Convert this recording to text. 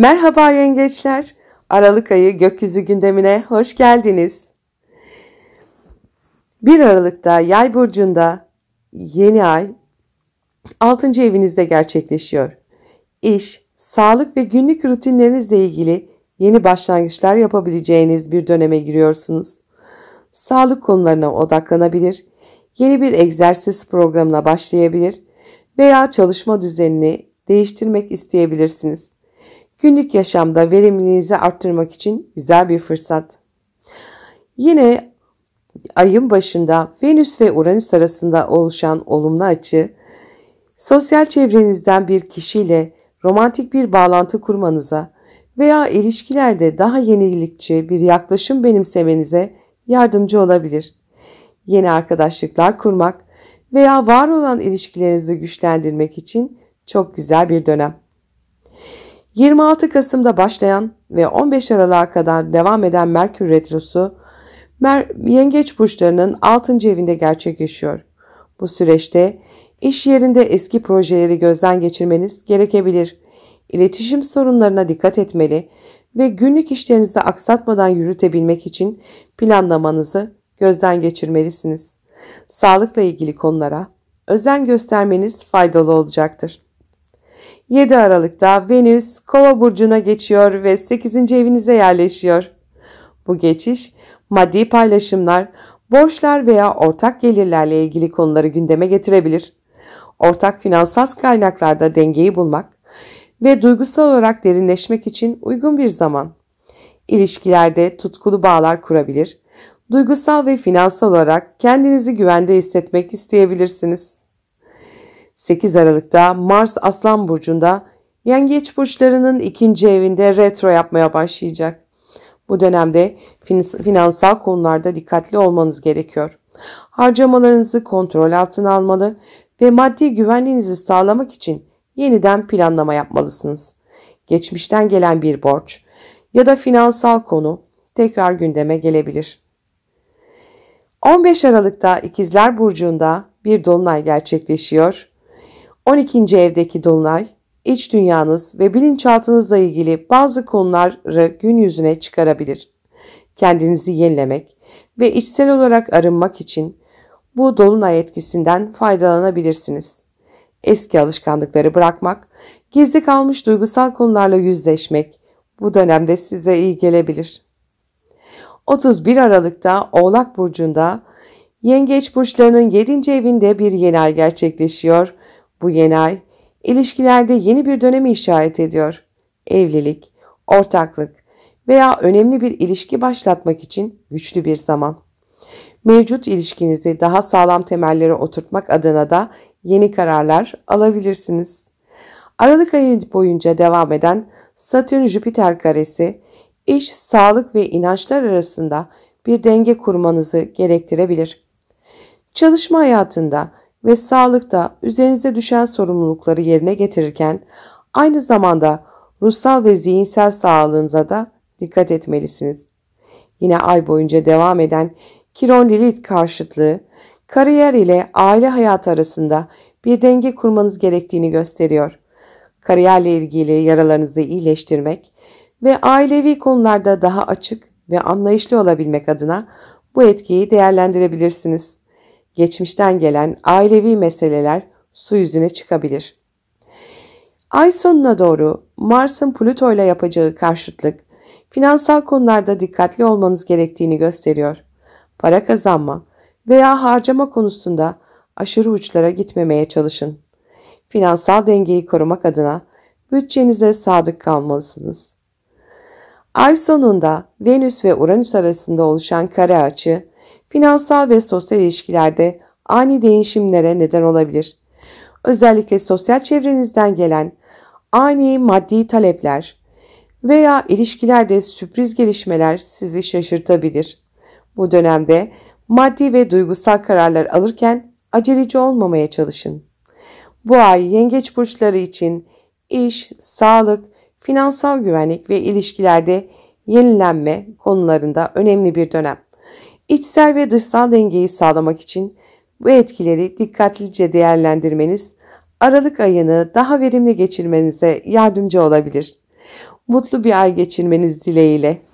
Merhaba yengeçler. Aralık ayı gökyüzü gündemine hoş geldiniz. 1 Aralık'ta Yay burcunda yeni ay 6. evinizde gerçekleşiyor. İş, sağlık ve günlük rutinlerinizle ilgili yeni başlangıçlar yapabileceğiniz bir döneme giriyorsunuz. Sağlık konularına odaklanabilir, yeni bir egzersiz programına başlayabilir veya çalışma düzenini değiştirmek isteyebilirsiniz günlük yaşamda verimliliğinizi arttırmak için güzel bir fırsat. Yine ayın başında Venüs ve Uranüs arasında oluşan olumlu açı, sosyal çevrenizden bir kişiyle romantik bir bağlantı kurmanıza veya ilişkilerde daha yenilikçi bir yaklaşım benimsemenize yardımcı olabilir. Yeni arkadaşlıklar kurmak veya var olan ilişkilerinizi güçlendirmek için çok güzel bir dönem. 26 Kasım'da başlayan ve 15 Aralık'a kadar devam eden Merkür Retrosu Mer Yengeç burçlarının 6. evinde gerçekleşiyor. Bu süreçte iş yerinde eski projeleri gözden geçirmeniz gerekebilir. İletişim sorunlarına dikkat etmeli ve günlük işlerinizi aksatmadan yürütebilmek için planlamanızı gözden geçirmelisiniz. Sağlıkla ilgili konulara özen göstermeniz faydalı olacaktır. 7 Aralık'ta Venüs Kova burcuna geçiyor ve 8. evinize yerleşiyor. Bu geçiş maddi paylaşımlar, borçlar veya ortak gelirlerle ilgili konuları gündeme getirebilir. Ortak finansal kaynaklarda dengeyi bulmak ve duygusal olarak derinleşmek için uygun bir zaman. İlişkilerde tutkulu bağlar kurabilir, duygusal ve finansal olarak kendinizi güvende hissetmek isteyebilirsiniz. 8 Aralık'ta Mars Aslan Burcu'nda yengeç burçlarının ikinci evinde retro yapmaya başlayacak. Bu dönemde finansal konularda dikkatli olmanız gerekiyor. Harcamalarınızı kontrol altına almalı ve maddi güvenliğinizi sağlamak için yeniden planlama yapmalısınız. Geçmişten gelen bir borç ya da finansal konu tekrar gündeme gelebilir. 15 Aralık'ta İkizler Burcu'nda bir dolunay gerçekleşiyor 12. evdeki dolunay iç dünyanız ve bilinçaltınızla ilgili bazı konuları gün yüzüne çıkarabilir. Kendinizi yenilemek ve içsel olarak arınmak için bu dolunay etkisinden faydalanabilirsiniz. Eski alışkanlıkları bırakmak, gizli kalmış duygusal konularla yüzleşmek bu dönemde size iyi gelebilir. 31 Aralık'ta Oğlak Burcu'nda Yengeç burçlarının 7. evinde bir yeni ay gerçekleşiyor bu yeni ay ilişkilerde yeni bir dönemi işaret ediyor. Evlilik, ortaklık veya önemli bir ilişki başlatmak için güçlü bir zaman. Mevcut ilişkinizi daha sağlam temellere oturtmak adına da yeni kararlar alabilirsiniz. Aralık ayı boyunca devam eden Satürn-Jüpiter karesi iş, sağlık ve inançlar arasında bir denge kurmanızı gerektirebilir. Çalışma hayatında ve sağlıkta üzerinize düşen sorumlulukları yerine getirirken aynı zamanda ruhsal ve zihinsel sağlığınıza da dikkat etmelisiniz. Yine ay boyunca devam eden Kiron Lilith karşıtlığı kariyer ile aile hayatı arasında bir denge kurmanız gerektiğini gösteriyor. Kariyerle ilgili yaralarınızı iyileştirmek ve ailevi konularda daha açık ve anlayışlı olabilmek adına bu etkiyi değerlendirebilirsiniz geçmişten gelen ailevi meseleler su yüzüne çıkabilir. Ay sonuna doğru Mars'ın Plüto ile yapacağı karşıtlık finansal konularda dikkatli olmanız gerektiğini gösteriyor. Para kazanma veya harcama konusunda aşırı uçlara gitmemeye çalışın. Finansal dengeyi korumak adına bütçenize sadık kalmalısınız. Ay sonunda Venüs ve Uranüs arasında oluşan kare açı finansal ve sosyal ilişkilerde ani değişimlere neden olabilir. Özellikle sosyal çevrenizden gelen ani maddi talepler veya ilişkilerde sürpriz gelişmeler sizi şaşırtabilir. Bu dönemde maddi ve duygusal kararlar alırken aceleci olmamaya çalışın. Bu ay yengeç burçları için iş, sağlık, finansal güvenlik ve ilişkilerde yenilenme konularında önemli bir dönem. İçsel ve dışsal dengeyi sağlamak için bu etkileri dikkatlice değerlendirmeniz Aralık ayını daha verimli geçirmenize yardımcı olabilir. Mutlu bir ay geçirmeniz dileğiyle.